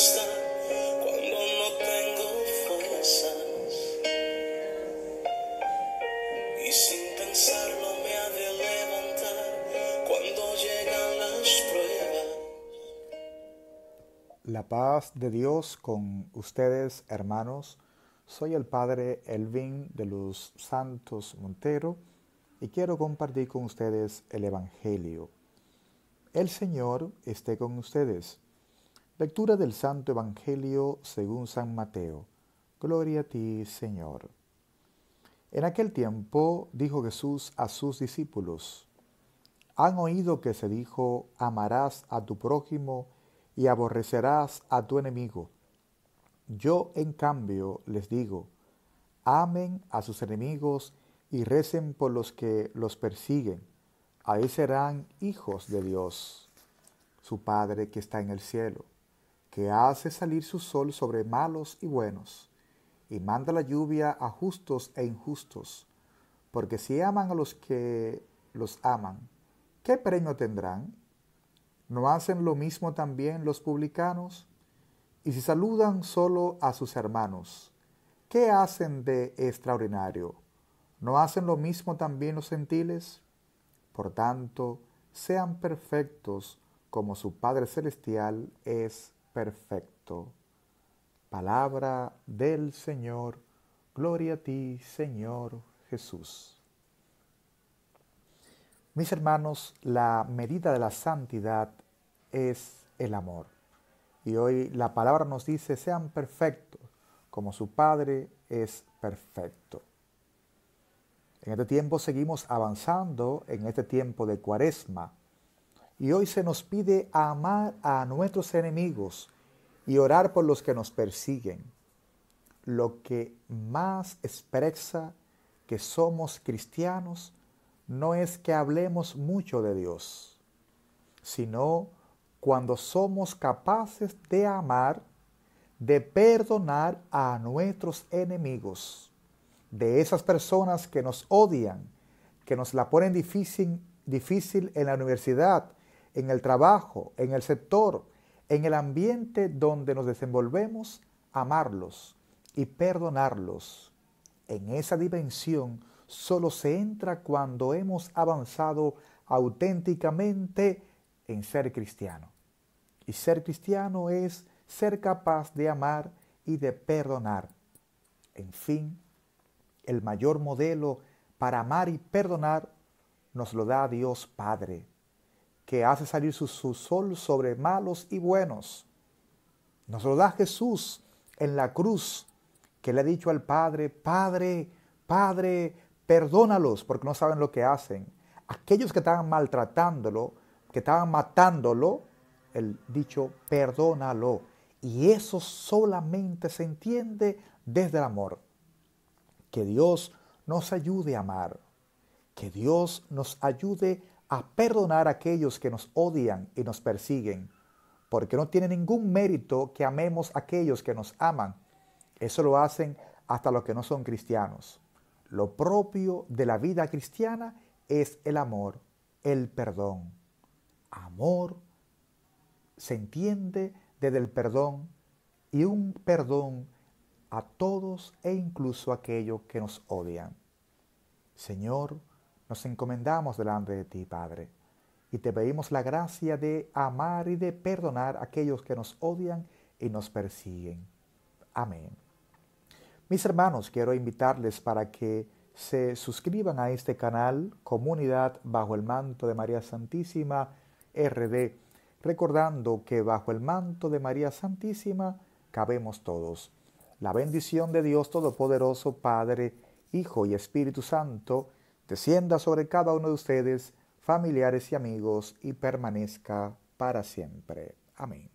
cuando no tengo fuerzas y sin pensarlo me ha de levantar cuando llegan las pruebas. La paz de Dios con ustedes, hermanos. Soy el padre Elvin de los Santos Montero y quiero compartir con ustedes el Evangelio. El Señor esté con ustedes Lectura del Santo Evangelio según San Mateo. Gloria a ti, Señor. En aquel tiempo dijo Jesús a sus discípulos, han oído que se dijo, amarás a tu prójimo y aborrecerás a tu enemigo. Yo, en cambio, les digo, amen a sus enemigos y recen por los que los persiguen. Ahí serán hijos de Dios, su Padre que está en el cielo que hace salir su sol sobre malos y buenos, y manda la lluvia a justos e injustos, porque si aman a los que los aman, ¿qué premio tendrán? ¿No hacen lo mismo también los publicanos? Y si saludan solo a sus hermanos, ¿qué hacen de extraordinario? ¿No hacen lo mismo también los gentiles? Por tanto, sean perfectos como su Padre Celestial es perfecto. Palabra del Señor, gloria a ti, Señor Jesús. Mis hermanos, la medida de la santidad es el amor. Y hoy la palabra nos dice, sean perfectos, como su Padre es perfecto. En este tiempo seguimos avanzando, en este tiempo de cuaresma, y hoy se nos pide amar a nuestros enemigos y orar por los que nos persiguen, lo que más expresa que somos cristianos no es que hablemos mucho de Dios, sino cuando somos capaces de amar, de perdonar a nuestros enemigos, de esas personas que nos odian, que nos la ponen difícil, difícil en la universidad, en el trabajo, en el sector, en el ambiente donde nos desenvolvemos, amarlos y perdonarlos. En esa dimensión solo se entra cuando hemos avanzado auténticamente en ser cristiano. Y ser cristiano es ser capaz de amar y de perdonar. En fin, el mayor modelo para amar y perdonar nos lo da Dios Padre que hace salir su, sol sobre malos y buenos. Nos lo da Jesús en la cruz, que le ha dicho al Padre, Padre, Padre, perdónalos porque no saben lo que hacen. Aquellos que estaban maltratándolo, que estaban matándolo, el dicho, perdónalo. Y eso solamente se entiende desde el amor. Que Dios nos ayude a amar. Que Dios nos ayude a a perdonar a aquellos que nos odian y nos persiguen, porque no tiene ningún mérito que amemos a aquellos que nos aman. Eso lo hacen hasta los que no son cristianos. Lo propio de la vida cristiana es el amor, el perdón. Amor se entiende desde el perdón y un perdón a todos e incluso a aquellos que nos odian. Señor, nos encomendamos delante de ti, Padre, y te pedimos la gracia de amar y de perdonar a aquellos que nos odian y nos persiguen. Amén. Mis hermanos, quiero invitarles para que se suscriban a este canal Comunidad bajo el manto de María Santísima RD, recordando que bajo el manto de María Santísima cabemos todos. La bendición de Dios Todopoderoso, Padre, Hijo y Espíritu Santo, descienda sobre cada uno de ustedes, familiares y amigos, y permanezca para siempre. Amén.